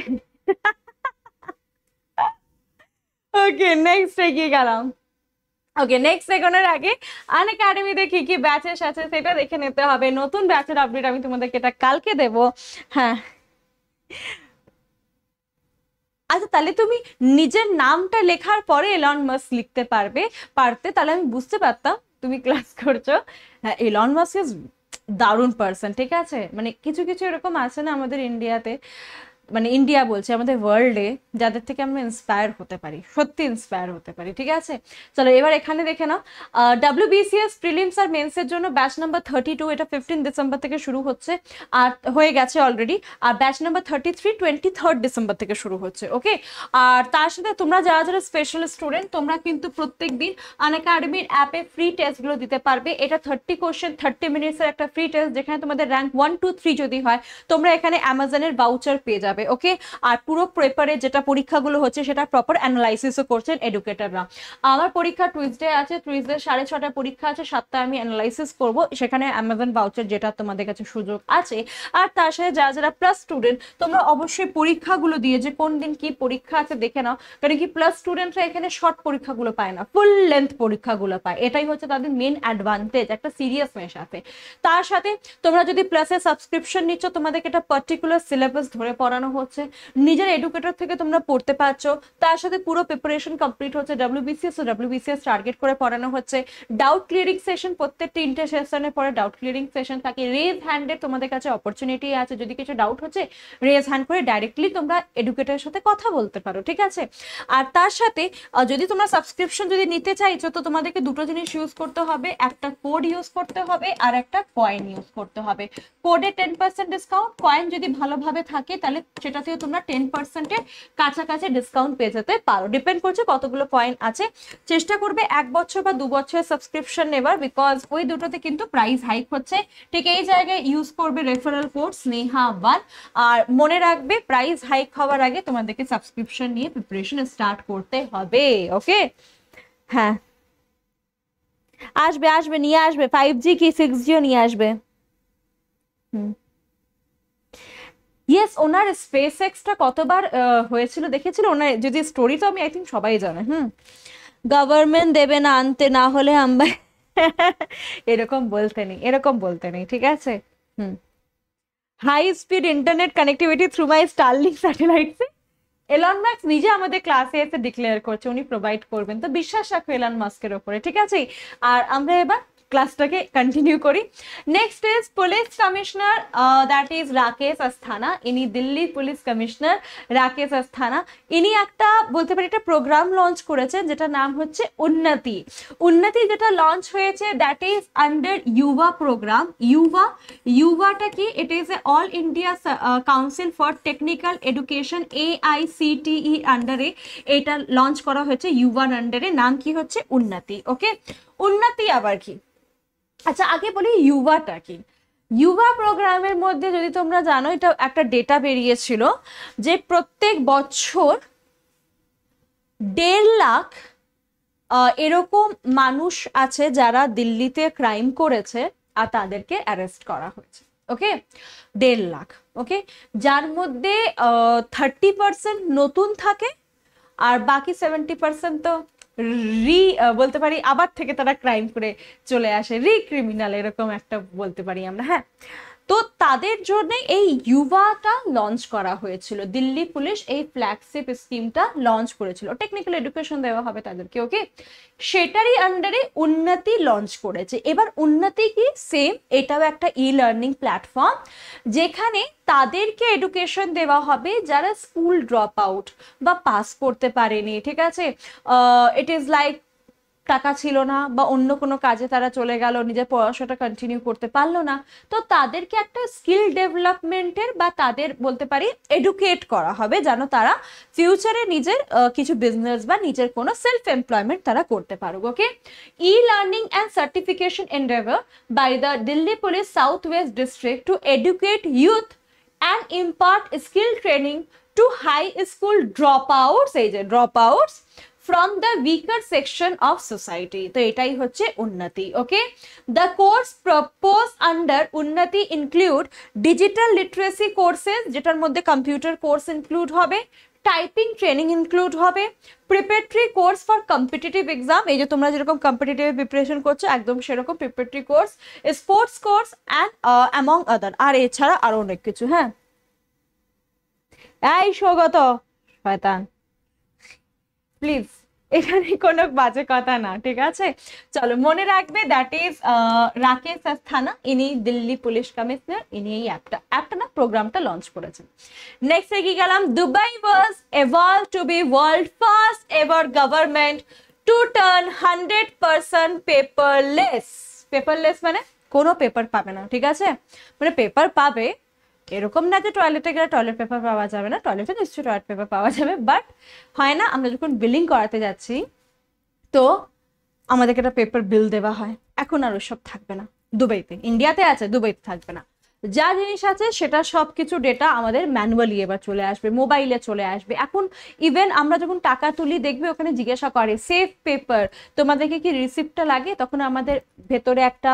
okay next এগিয়ে গেলাম ওকে নেক্সট এগোনোর আগে আন একাডেমিতে কি কি ব্যাচেস আছে সেটা দেখে নিতে হবে নতুন ব্যাচের আপডেট আমি তোমাদেরকে এটা কালকে দেব হ্যাঁ আচ্ছা তাহলে তুমি নিজের নামটা লেখার পরে এলন মাস লিখতে পারবে পারতে তাহলে আমি বুঝতে পারতাম তুমি ক্লাস করছো হ্যাঁ এলন মাস ইজ দারুণ পার্সন ঠিক আছে মানে কিছু কিছু এরকম আছে না আমাদের ইন্ডিয়াতে মানে ইন্ডিয়া বলছে আমাদের ওয়ার্ল্ডে যাদের থেকে আমরা ইন্সপায়ার হতে পারি সত্যি ইন্সপায়ার হতে পারি ঠিক আছে চলো এবার এখানে দেখে নাও ডাব্লিউ বিসিএস প্রিলিমস আর মেন্সের জন্য ব্যাচ নাম্বার থার্টি টু এটা ফিফটিন ডিসেম্বর থেকে শুরু হচ্ছে আর হয়ে গেছে অলরেডি আর batch number thirty three twenty third December থেকে শুরু হচ্ছে ওকে আর তার সাথে তোমরা যারা যারা স্পেশাল স্টুডেন্ট তোমরা কিন্তু প্রত্যেক দিন আনএকাডেমির অ্যাপে ফ্রি টেস্টগুলো দিতে পারবে এটা থার্টি কোয়েশ্চেন থার্টি মিনিটসের একটা ফ্রি টেস্ট যেখানে তোমাদের র্যাঙ্ক ওয়ান টু থ্রি যদি হয় তোমরা এখানে অ্যামাজনের বাউচার পেয়ে যাবে যাবে ওকে আর পুরো প্রেপারে যেটা পরীক্ষাগুলো হচ্ছে সেটা প্রপার অ্যানালাইসিসও করছেন এডুকেটাররা আমার পরীক্ষা টুইসডে আছে টুইসডে সাড়ে ছটায় পরীক্ষা আছে সাতটায় আমি অ্যানালাইসিস করব সেখানে অ্যামাজন ভাউচার যেটা তোমাদের কাছে সুযোগ আছে আর তার সাথে যারা যারা প্লাস স্টুডেন্ট তোমরা অবশ্যই পরীক্ষাগুলো দিয়ে যে কোন দিন কি পরীক্ষা আছে দেখে নাও কারণ কি প্লাস স্টুডেন্টরা এখানে শর্ট পরীক্ষাগুলো পায় না ফুল লেন্থ পরীক্ষাগুলো পায় এটাই হচ্ছে তাদের মেন অ্যাডভান্টেজ একটা সিরিয়াসনেস আছে তার সাথে তোমরা যদি প্লাসে সাবস্ক্রিপশন নিচ্ছ তোমাদেরকে একটা পার্টিকুলার সিলেবাস ধরে পড়ানো পড়ানো হচ্ছে নিজের এডুকেটর থেকে তোমরা পড়তে পারছো তার সাথে পুরো প্রিপারেশন কমপ্লিট হচ্ছে ডাব্লিউবিসিএস ও ডাব্লিউবিসিএস টার্গেট করে পড়ানো হচ্ছে ডাউট ক্লিয়ারিং সেশন প্রত্যেক তিনটে সেশনের পরে ডাউট ক্লিয়ারিং সেশন থাকে রেজ হ্যান্ডে তোমাদের কাছে অপরচুনিটি আছে যদি কিছু ডাউট হচ্ছে রেজ হ্যান্ড করে ডাইরেক্টলি তোমরা এডুকেটরের সাথে কথা বলতে পারো ঠিক আছে আর তার সাথে যদি তোমরা সাবস্ক্রিপশন যদি নিতে চাইছো তো তোমাদেরকে দুটো জিনিস ইউজ করতে হবে একটা কোড ইউজ করতে হবে আর একটা কয়েন ইউজ করতে হবে কোডে টেন পার্সেন্ট ডিসকাউন্ট কয়েন যদি ভালোভাবে থাকে তাহলে সেটাতেও তোমরা টেন পার্সেন্টের কাছাকাছি ডিসকাউন্ট পেয়ে যেতে পারো ডিপেন্ড করছে কতগুলো পয়েন্ট আছে চেষ্টা করবে এক বছর বা দু বছর সাবস্ক্রিপশন নেবার বিকজ ওই দুটোতে কিন্তু প্রাইস হাইক হচ্ছে ঠিক এই জায়গায় ইউজ করবে রেফারেল কোড স্নেহা ওয়ান আর মনে রাখবে প্রাইস হাইক হওয়ার আগে তোমাদেরকে সাবস্ক্রিপশন নিয়ে প্রিপারেশন স্টার্ট করতে হবে ওকে হ্যাঁ আসবে আসবে নিয়ে আসবে ফাইভ জি কি সিক্স জিও নিয়ে আসবে হুম ইয়েস ওনার স্পেস এক্সটা কতবার হয়েছিল দেখেছিল ওনার যদি স্টোরি তো আমি আই থিঙ্ক সবাই জানে হুম গভর্নমেন্ট দেবে না আনতে না হলে আমরা এরকম বলতে নেই এরকম বলতে নেই ঠিক আছে hmm high speed internet connectivity through my Starlink satellite Elon Musk নিজে আমাদের ক্লাসে এসে ডিক্লেয়ার করছে উনি প্রোভাইড করবেন তো বিশ্বাস রাখো এলন মাস্কের ওপরে ঠিক আছে আর আমরা এবার ক্লাসটাকে কন্টিনিউ করি next is police commissioner that is Rakesh Asthana ইনি দিল্লি পুলিশ কমিশনার রাকেশ আস্থানা ইনি একটা বলতে পারি একটা প্রোগ্রাম লঞ্চ করেছেন যেটা নাম হচ্ছে উন্নতি উন্নতি যেটা লঞ্চ হয়েছে that is under Yuva programme Yuva ইউভাটা কি it is uh, e a all India council for technical education AICTE আন্ডারে এটা লঞ্চ করা হয়েছে ইউভার আন্ডারে নাম কি হচ্ছে উন্নতি ওকে উন্নতি আবার কি আচ্ছা আগে বলি ইউভাটা কি ইউভা প্রোগ্রামের মধ্যে যদি তোমরা জানো এটা একটা ডেটা বেরিয়েছিল যে প্রত্যেক বছর দেড় লাখ এরকম মানুষ আছে যারা দিল্লিতে ক্রাইম করেছে আর তাদেরকে অ্যারেস্ট করা হয়েছে ওকে দেড় লাখ ওকে যার মধ্যে থার্টি পার্সেন্ট নতুন থাকে আর বাকি সেভেন্টি পার্সেন্ট তো রি বলতে পারি আবার থেকে তারা ক্রাইম করে চলে আসে রিক্রিমিনাল এরকম একটা বলতে পারি আমরা হ্যাঁ তো তাদের জন্য এই ইউভাটা লঞ্চ করা হয়েছিল দিল্লি পুলিশ এই ফ্ল্যাগশিপ স্কিমটা লঞ্চ করেছিল টেকনিক্যাল এডুকেশন দেওয়া হবে তাদেরকে ওকে সেটারই আন্ডারে উন্নতি লঞ্চ করেছে এবার উন্নতি কি সেম এটাও একটা ই লার্নিং প্ল্যাটফর্ম যেখানে তাদেরকে এডুকেশন দেওয়া হবে যারা স্কুল ড্রপ আউট বা পাস করতে পারেনি ঠিক আছে ইট ইজ লাইক টাকা ছিল না বা অন্য কোনো কাজে তারা চলে গেল নিজের পড়াশোনাটা কন্টিনিউ করতে পারলো না তো তাদেরকে একটা স্কিল ডেভেলপমেন্টের বা তাদের বলতে পারি এডুকেট করা হবে যেন তারা ফিউচারে নিজের কিছু বিজনেস বা নিজের কোনো সেলফ এমপ্লয়মেন্ট তারা করতে পারুক okay e learning and certification endeavour by the Delhi police south west district to educate youth and impart skill training to high school drop outs এই যে drop outs from the weaker section of society তো এটাই হচ্ছে Unnati okay the course propose under Unnati include digital literacy courses যেটার মধ্যে কম্পিউটার কোর্স ইনক্লুড হবে টাইপিং ট্রেনিং ইনক্লুড হবে preparatory course for competitive exam এই যে তোমরা যেরকম কম্পিটিটিভ প্রিপারেশন করছো একদম সেরকম preparatory course sports course and among other আর এছাড়া আরও অনেক কিছু হ্যাঁ এই সৌগত শয়তান প্লিজ এখানে কোনো বাজে কথা না ঠিক আছে চলো মনে রাখবে দ্যাট ইজ রাকেশ আস্থানা ইনি দিল্লি পুলিশ কমিশনার ইনি এই অ্যাপটা অ্যাপটা না প্রোগ্রামটা লঞ্চ করেছেন নেক্সট এগিয়ে গেলাম Dubai was evolve to be world first ever government to turn hundred percent paperless paperless মানে কোনো পেপার পাবে না ঠিক আছে মানে পেপার পাবে এরকম না যে টয়লেটে গেলে টয়লেট পেপার পাওয়া যাবে না টয়লেটে নিশ্চয়ই টয়লেট পেপার পাওয়া যাবে বাট হয় না আমরা যখন বিলিং করাতে যাচ্ছি তো আমাদেরকে একটা পেপার বিল দেওয়া হয় এখন আর ওসব থাকবে না দুবাইতে ইন্ডিয়াতে আছে দুবাইতে থাকবে না যা জিনিস আছে সেটা সব কিছু ডেটা আমাদের ম্যানুয়ালি এবার চলে আসবে মোবাইলে চলে আসবে এখন ইভেন আমরা যখন টাকা তুলি দেখবে ওখানে জিজ্ঞাসা করে সেফ পেপার তোমাদেরকে কি রিসিপ্টটা লাগে তখন আমাদের ভেতরে একটা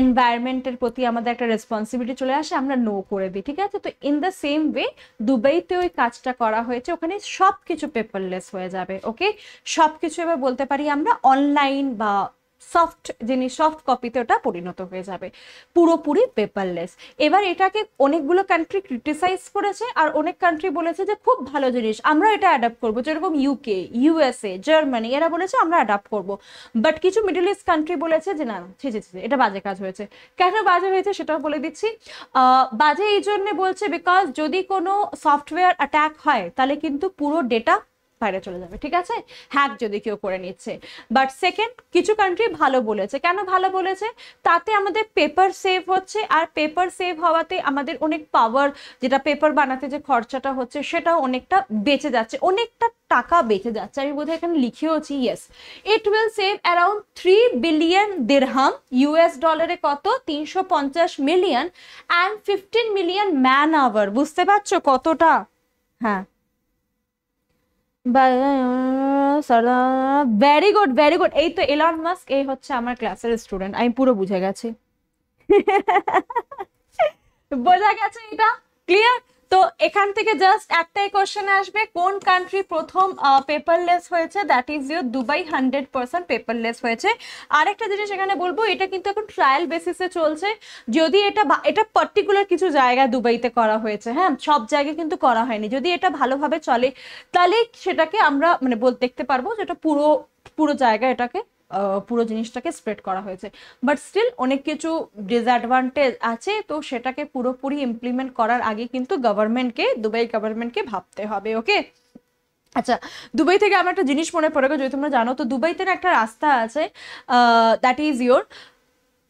এনভায়রনমেন্টের প্রতি আমাদের একটা রেসপন্সিবিলিটি চলে আসে আমরা নো করে দিই ঠিক আছে তো ইন দ্য সেম ওয়ে দুবাইতে ওই কাজটা করা হয়েছে ওখানে সব কিছু পেপারলেস হয়ে যাবে ওকে সব কিছু এবার বলতে পারি আমরা অনলাইন বা সফট জিনিস সফট কপিতে ওটা পরিণত হয়ে যাবে পুরোপুরি পেপারলেস এবার এটাকে অনেকগুলো কান্ট্রি ক্রিটিসাইজ করেছে আর অনেক কান্ট্রি বলেছে যে খুব ভালো জিনিস আমরা এটা অ্যাডাপ্ট করবো যেরকম ইউকে ইউএসএ জার্মানি এরা বলেছে আমরা অ্যাডাপ্ট করবো বাট কিছু মিডল ইস্ট কান্ট্রি বলেছে যে না ছি ছি এটা বাজে কাজ হয়েছে কেন বাজে হয়েছে সেটাও বলে দিচ্ছি বাজে এই জন্যে বলছে বিকজ যদি কোনো সফটওয়্যার অ্যাট্যাক হয় তাহলে কিন্তু পুরো ডেটা বাইরে চলে যাবে ঠিক আছে হ্যাক যদি কেউ করে নিচ্ছে বাট সেকেন্ড কিছু কান্ট্রি ভালো বলেছে কেন ভালো বলেছে তাতে আমাদের পেপার সেভ হচ্ছে আর পেপার সেভ হওয়াতে আমাদের অনেক পাওয়ার যেটা পেপার বানাতে যে খরচাটা হচ্ছে সেটাও অনেকটা বেঁচে যাচ্ছে অনেকটা টাকা বেঁচে যাচ্ছে আমি বোধহয় এখানে লিখেওছি yes it will save around three billion dirham US ডলারে কত তিনশো million and fifteen million man hour বুঝতে পারছো কতটা হ্যাঁ ভেরি গুড ভেরি গুড এই তো এলন মাস্ক এই হচ্ছে আমার ক্লাসের স্টুডেন্ট আমি পুরো বুঝে গেছি বোঝা গেছে এটা ক্লিয়ার তো এখান থেকে জাস্ট একটাই কোশ্চেন আসবে কোন কান্ট্রি প্রথম পেপারলেস হয়েছে that is your Dubai hundred percent paperless হয়েছে আরেকটা জিনিস এখানে বলবো এটা কিন্তু এখন ট্রায়াল বেসিসে চলছে যদি এটা এটা পার্টিকুলার কিছু জায়গা দুবাইতে করা হয়েছে হ্যাঁ সব জায়গায় কিন্তু করা হয়নি যদি এটা ভালোভাবে চলে তাহলে সেটাকে আমরা মানে বল দেখতে পারবো যেটা পুরো পুরো জায়গা এটাকে পুরো জিনিসটাকে স্প্রেড করা হয়েছে বাট স্টিল অনেক কিছু ডিসঅ্যাডভান্টেজ আছে তো সেটাকে পুরোপুরি ইমপ্লিমেন্ট করার আগে কিন্তু গভর্নমেন্টকে দুবাই গভর্নমেন্টকে ভাবতে হবে ওকে আচ্ছা দুবাই থেকে আমার একটা জিনিস মনে পড়ে যদি তোমরা জানো তো দুবাইতে একটা রাস্তা আছে দ্যাট ইজ ইয়োর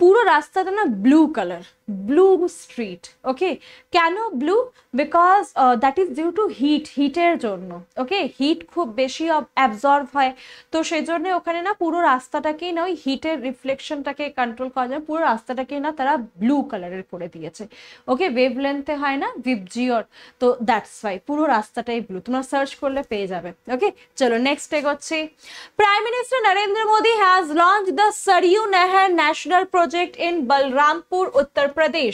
পুরো রাস্তাটা না blue colour blue street okay কেন blue because that is due to heat হিটের জন্য ওকে হিট খুব বেশি অ্যাবজর্ব হয় তো সেই জন্য ওখানে না পুরো রাস্তাটাকেই না ওই হিটের রিফ্লেকশনটাকে কন্ট্রোল করা যায় পুরো রাস্তাটাকেই না তারা ব্লু কালারের করে দিয়েছে ওকে ওয়েভ লেন্থে হয় না ভিপজিওর তো দ্যাটস ওয়াই পুরো রাস্তাটাই ব্লু তোমরা সার্চ করলে পেয়ে যাবে ওকে চলো নেক্সট এগোচ্ছি prime minister Narendra Modi has launch the Saryu Nahar national project in Balarampur উত্তর প্রদেশ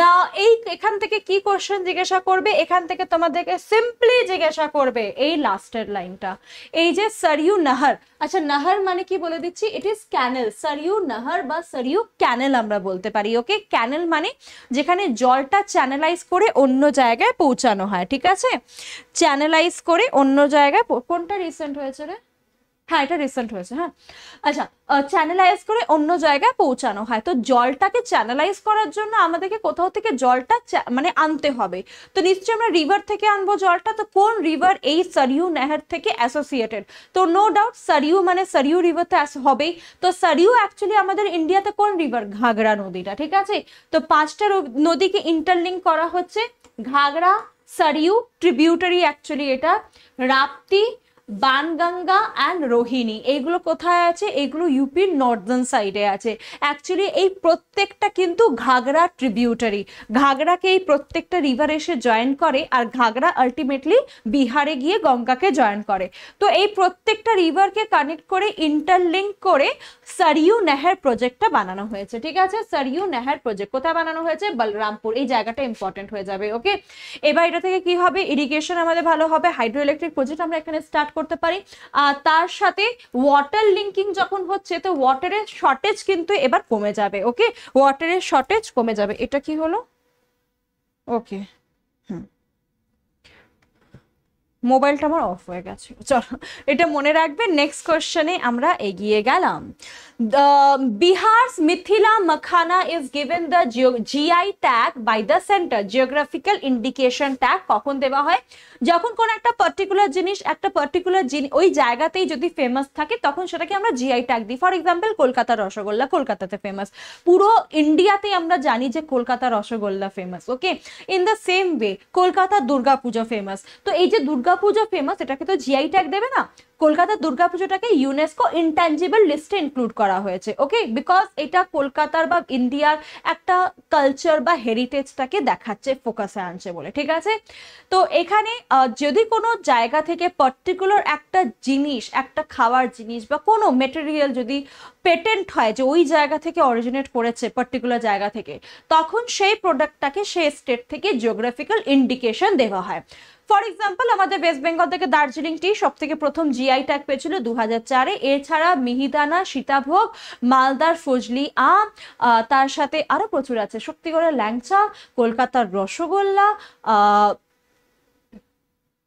না এই এখান থেকে কি কোশ্চেন জিজ্ঞাসা করবে এখান থেকে তোমাদেরকে সিম্পলি জিজ্ঞাসা করবে এই লাস্টের লাইনটা এই যে সরিউ নাহার আচ্ছা নাহার মানে কি বলে দিচ্ছি ইট ইজ ক্যানেল সরিউ নাহার বা সরিউ ক্যানেল আমরা বলতে পারি ওকে ক্যানেল মানে যেখানে জলটা চ্যানেলাইজ করে অন্য জায়গায় পৌঁছানো হয় ঠিক আছে চ্যানেলাইজ করে অন্য জায়গায় কোনটা রিসেন্ট হয়েছে রে হ্যাঁ এটা রিসেন্ট হয়েছে হ্যাঁ আচ্ছা চ্যানেলাইজ করে অন্য জায়গায় পৌঁছানো হয় তো জলটাকে চ্যানেলাইজ করার জন্য আমাদেরকে কোথাও থেকে জলটা মানে আনতে হবে তো নিশ্চয়ই আমরা রিভার থেকে আনবো জলটা তো কোন রিভার এই সারিউ নেহার থেকে অ্যাসোসিয়েটেড তো নো ডাউট সারিউ মানে সারিউ রিভার তো হবেই তো সারিউ অ্যাকচুয়ালি আমাদের ইন্ডিয়াতে কোন রিভার ঘাগরা নদীটা ঠিক আছে তো পাঁচটা নদীকে ইন্টারলিঙ্ক করা হচ্ছে ঘাগরা সারিউ ট্রিবিউটারি অ্যাকচুয়ালি এটা রাপ্তি বানগঙ্গা অ্যান্ড রোহিণী এইগুলো কোথায় আছে এগুলো ইউপির নর্দার্ন সাইডে আছে অ্যাকচুয়ালি এই প্রত্যেকটা কিন্তু ঘাগরা ট্রিবিউটারি ঘাগরাকে এই প্রত্যেকটা রিভার এসে জয়েন করে আর ঘাগরা আলটিমেটলি বিহারে গিয়ে গঙ্গাকে জয়েন করে তো এই প্রত্যেকটা রিভারকে কানেক্ট করে ইন্টারলিঙ্ক করে সারিউ নেহার প্রজেক্টটা বানানো হয়েছে ঠিক আছে সারিউ নেহার প্রজেক্ট কোথায় বানানো হয়েছে বলরামপুর এই জায়গাটা ইম্পর্টেন্ট হয়ে যাবে ওকে এবার এটা থেকে কি হবে ইরিগেশন আমাদের ভালো হবে হাইড্রো ইলেকট্রিক প্রজেক্ট আমরা এখানে স্টার্ট করতে পারি তার সাথে ওয়াটার লিঙ্কিং যখন হচ্ছে তো ওয়াটারের শর্টেজ কিন্তু এবার কমে যাবে ওকে ওয়াটারের শর্টেজ কমে যাবে এটা কি হলো ওকে হুম মোবাইলটা আমার অফ হয়ে গেছে চলো এটা মনে রাখবে নেক্সট কোয়েশ্চনে আমরা এগিয়ে গেলাম Bihar Mithila makhana is given the GI tag by the centre geographical indication tag কখন দেওয়া হয় যখন কোনো একটা পার্টিকুলার জিনিস একটা পার্টিকুলার জিনিস ওই জায়গাতেই যদি ফেমাস থাকে তখন সেটাকে আমরা জিআই ট্যাগ দিই ফর এক্সাম্পল কলকাতা রসগোল্লা কলকাতাতে ফেমাস পুরো ইন্ডিয়াতেই আমরা জানি যে Kolkata rasgulla famous okay in the same way Kolkata Durga Puja famous তো এই যে দুর্গা দুর্গাপুজো ফেমাস এটাকে তো জিআই ট্যাগ দেবে না কলকাতার দুর্গাপুজোটাকে ইউনেস্কো ইনট্যাঞ্জিবল লিস্টে ইনক্লুড করা হয়েছে ওকে বিকজ এটা কলকাতার বা ইন্ডিয়ার একটা কালচার বা হেরিটেজটাকে দেখাচ্ছে ফোকাসে আনছে বলে ঠিক আছে তো এখানে যদি কোনো জায়গা থেকে পার্টিকুলার একটা জিনিস একটা খাওয়ার জিনিস বা কোনো মেটেরিয়াল যদি পেটেন্ট হয় যে ওই জায়গা থেকে অরিজিনেট করেছে পার্টিকুলার জায়গা থেকে তখন সেই প্রোডাক্টটাকে সেই স্টেট থেকে জিওগ্রাফিক্যাল ইন্ডিকেশন দেওয়া হয় ফর এক্সাম্পল আমাদের ওয়েস্ট বেঙ্গল থেকে দার্জিলিং টি সব থেকে প্রথম জিআই ট্যাগ পেয়েছিল দু হাজার চারে এছাড়া মিহিদানা সীতাভোগ মালদার ফজলি আম তার সাথে আরও প্রচুর আছে শক্তিগড়ের ল্যাংচা কলকাতার রসগোল্লা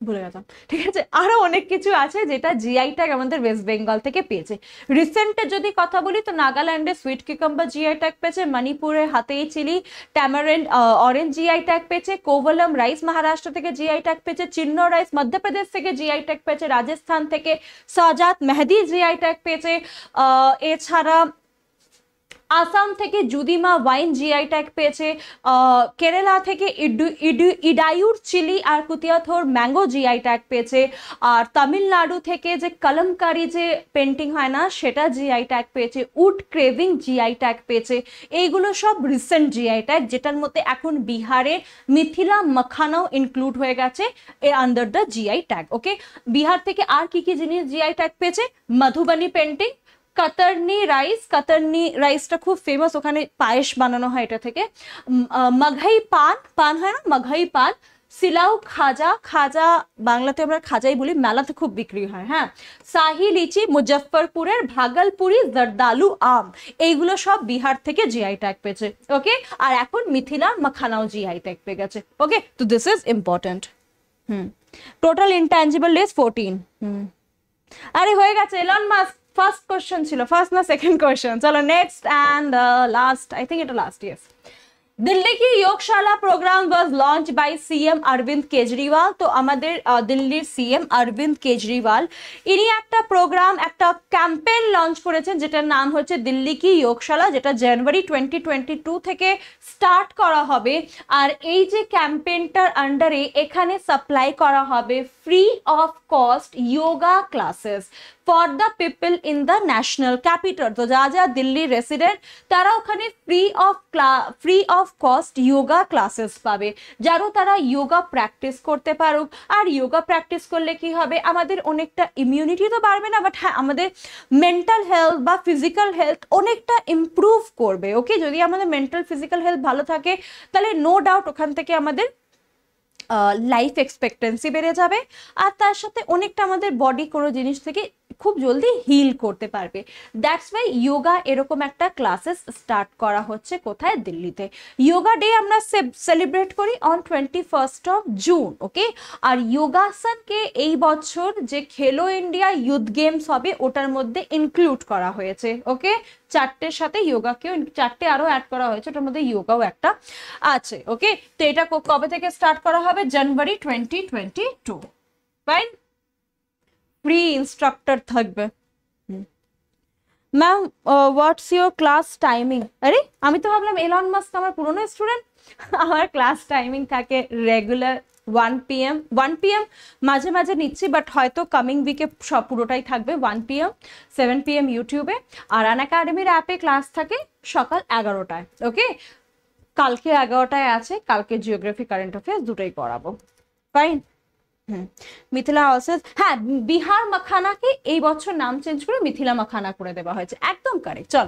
ভুলে গেলাম ঠিক আছে আরও অনেক কিছু আছে যেটা জিআই ট্যাগ আমাদের ওয়েস্ট বেঙ্গল থেকে পেয়েছে রিসেন্টে যদি কথা বলি তো নাগাল্যান্ডে সুইট কিকম্বা জিআই ট্যাগ পেয়েছে মণিপুরে Hathei chilli tamarind orange GI tag পেয়েছে কোভলম রাইস মহারাষ্ট্র থেকে জিআই ট্যাগ পেয়েছে চিন্ন রাইস মধ্যপ্রদেশ থেকে জিআই ট্যাগ পেয়েছে রাজস্থান থেকে সাজাত মেহেদি জিআই ট্যাগ পেয়েছে এছাড়া আসাম থেকে জুদিমা ওয়াইন জিআই ট্যাগ পেয়েছে কেরালা থেকে ইডায়ুর চিলি আর কুতিয়াথোর ম্যাঙ্গো জিআই ট্যাগ পেয়েছে আর তামিলনাড়ু থেকে যে কলমকারি যে পেন্টিং হয় না সেটা জিআই ট্যাগ পেয়েছে উড ক্রেভিং জিআই ট্যাগ পেয়েছে এইগুলো সব রিসেন্ট জিআই ট্যাগ যেটার মধ্যে এখন বিহারে মিথিলা মাখানাও ইনক্লুড হয়ে গেছে a under the GI tag okay Bihar থেকে আর কি কি জিনিস জিআই ট্যাগ পেয়েছে মধুবনী পেন্টিং কাতারনি রাইস কাতারনি রাইসটা খুব ফেমাস ওখানে পায়েস বানানো হয় এটা থেকে মাঘাই পান পান হয় না মাঘাই পান সিলাউ খাজা খাজা বাংলাতে আমরা খাজাই বলি মেলাতে খুব বিক্রি হয় হ্যাঁ শাহি লিচি মুজফরপুরের ভাগলপুরি জর্দালু আম এইগুলো সব বিহার থেকে জিআই ট্যাগ পেয়েছে ওকে আর এখন মিথিলা মাখানাও জিআই ট্যাগ পেয়ে গেছে ওকে তো this is important hmm total intangible days fourteen hmm আরে হয়ে গেছে এলন মাস্ক ফার্স্ট কোয়েশ্চেন ছিল ফার্স্ট না সেকেন্ড কোয়েশ্চেন চলো next and last I think এটা last yes Delhi ki Yogshala programme was launch by CM Arvind Kejriwal তো আমাদের দিল্লির সিএম অরবিন্দ কেজরিওয়াল ইনি একটা প্রোগ্রাম একটা ক্যাম্পেইন লঞ্চ করেছেন যেটার নাম হচ্ছে দিল্লি কি যোগশালা যেটা জানুয়ারি টোয়েন্টি টোয়েন্টি টু থেকে স্টার্ট করা হবে আর এই যে ক্যাম্পেইনটার আন্ডারে এখানে সাপ্লাই করা হবে free of cost yoga classes for the people in the national capital তো যা যা দিল্লি রেসিডেন্ট তারা ওখানে free of free of cost yoga classes পাবে যারও তারা যোগা প্র্যাকটিস করতে পারুক আর ইয়োগা প্র্যাকটিস করলে কি হবে আমাদের অনেকটা ইমিউনিটি তো বাড়বে না বাট হ্যাঁ আমাদের মেন্টাল হেলথ বা ফিজিক্যাল হেলথ অনেকটা ইম্প্রুভ করবে ওকে যদি আমাদের মেন্টাল ফিজিক্যাল হেলথ ভালো থাকে তাহলে নো ডাউট ওখান থেকে আমাদের লাইফ এক্সপেক্টেন্সি বেড়ে যাবে আর তার সাথে অনেকটা আমাদের বডি কোনো জিনিস থেকে খুব জলদি হিল করতে পারবে দ্যাটস ওয়াই ইয়োগা এরকম একটা ক্লাসেস স্টার্ট করা হচ্ছে কোথায় দিল্লিতে যোগা ডে আমরা সেলিব্রেট করি on twenty first of June okay আর যোগাসনকে এই বছর যে খেলো ইন্ডিয়া ইউথ গেমস হবে ওটার মধ্যে ইনক্লুড করা হয়েছে ওকে চারটের সাথে যোগাকেও চারটে আরও অ্যাড করা হয়েছে ওটার মধ্যে ইয়োগাও একটা আছে ওকে তো এটা কবে থেকে স্টার্ট করা হবে January twenty twenty two fine free instructor থাকবে ma'am what's your class timing আরে আমি তো ভাবলাম এলন মাস্ক আমার পুরনো স্টুডেন্ট আমার ক্লাস টাইমিং থাকে regular one PM one PM মাঝে মাঝে নিচ্ছি বাট হয়তো কামিং উইকে সব পুরোটাই থাকবে ওয়ান পিএম সেভেন পিএম ইউটিউবে আর আন একাডেমির অ্যাপে ক্লাস থাকে সকাল এগারোটায় ওকে কালকে এগারোটায় আছে কালকে জিওগ্রাফি কারেন্ট অ্যাফেয়ার্স দুটোই করাবো ফাইন মিথিলা অলসেস হ্যাঁ বিহার মাখানাকে এই বছর নাম চেঞ্জ করে মিথিলা মাখানা করে দেওয়া হয়েছে একদম কারেক্ট চল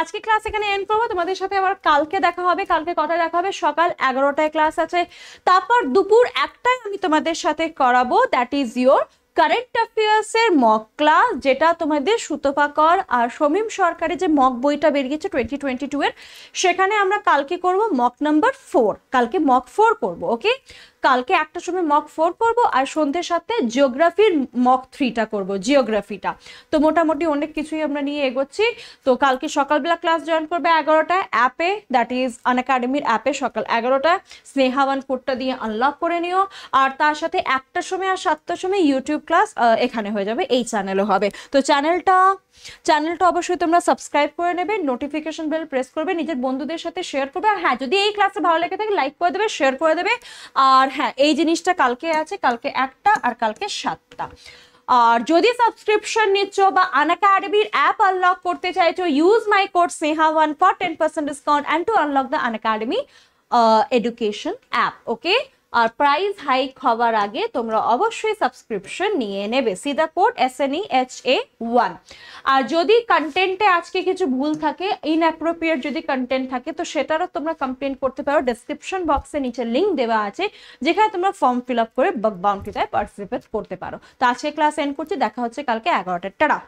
আজকে ক্লাস এখানে এন্ড করবো তোমাদের সাথে আবার কালকে দেখা হবে কালকে কটায় দেখা হবে সকাল এগারোটায় ক্লাস আছে তারপর দুপুর একটায় আমি তোমাদের সাথে করাবো দ্যাট ইজ ইয়োর কারেন্ট অ্যাফেয়ার্সের মক ক্লাস যেটা তোমাদের সুতপাকর আর সমীম সরকারের যে মক বইটা বেরিয়েছে টোয়েন্টি টোয়েন্টি টু এর সেখানে আমরা কালকে করব মক নাম্বার ফোর কালকে মক ফোর করবো ওকে কালকে একটা সময় মক ফোর করবো আর সন্ধ্যের সাথে জিওগ্রাফির মক থ্রিটা করব জিওগ্রাফিটা তো মোটামুটি অনেক কিছুই আমরা নিয়ে এগোচ্ছি তো কালকে সকালবেলা ক্লাস জয়েন করবে এগারোটায় অ্যাপে দ্যাট ইজ আন একাডেমির অ্যাপে সকাল এগারোটায় স্নেহাওয়ান কোডটা দিয়ে আনলক করে নিও আর তার সাথে একটার সময় আর সাতটার সময় ইউটিউব ক্লাস এখানে হয়ে যাবে এই চ্যানেলও হবে তো চ্যানেলটা চ্যানেলটা অবশ্যই তোমরা সাবস্ক্রাইব করে নেবে নোটিফিকেশন বেল প্রেস করবে নিজের বন্ধুদের সাথে শেয়ার করবে আর হ্যাঁ যদি এই ক্লাসে ভালো লেগে থাকে লাইক করে দেবে শেয়ার করে দেবে আর আর হ্যাঁ এই জিনিসটা কালকে আছে কালকে একটা আর কালকে সাতটা আর যদি সাবস্ক্রিপশন নিচ্ছ বা আনাকাডেমির অ্যাপ আনলক করতে চাইছো use my code Sneha one for ten percent discount and to unlock the Unacademy education app okay আর প্রাইস হাইক হওয়ার আগে তোমরা অবশ্যই সাবস্ক্রিপশন নিয়ে নেবে সিদা code S N E H A one আর যদি কন্টেন্টে আজকে কিছু ভুল থাকে ইনঅ্যাপ্রোপ্রিয়েট যদি কন্টেন্ট থাকে তো সেটারও তোমরা কমপ্লেন করতে পারো ডেসক্রিপশন বক্সে নিচে লিঙ্ক দেওয়া আছে যেখানে তোমরা ফর্ম ফিল আপ করে বাউন্ডারিটায় পার্টিসিপেট করতে পারো তো আজকে ক্লাস এন্ড করছি দেখা হচ্ছে কালকে এগারোটার টাটা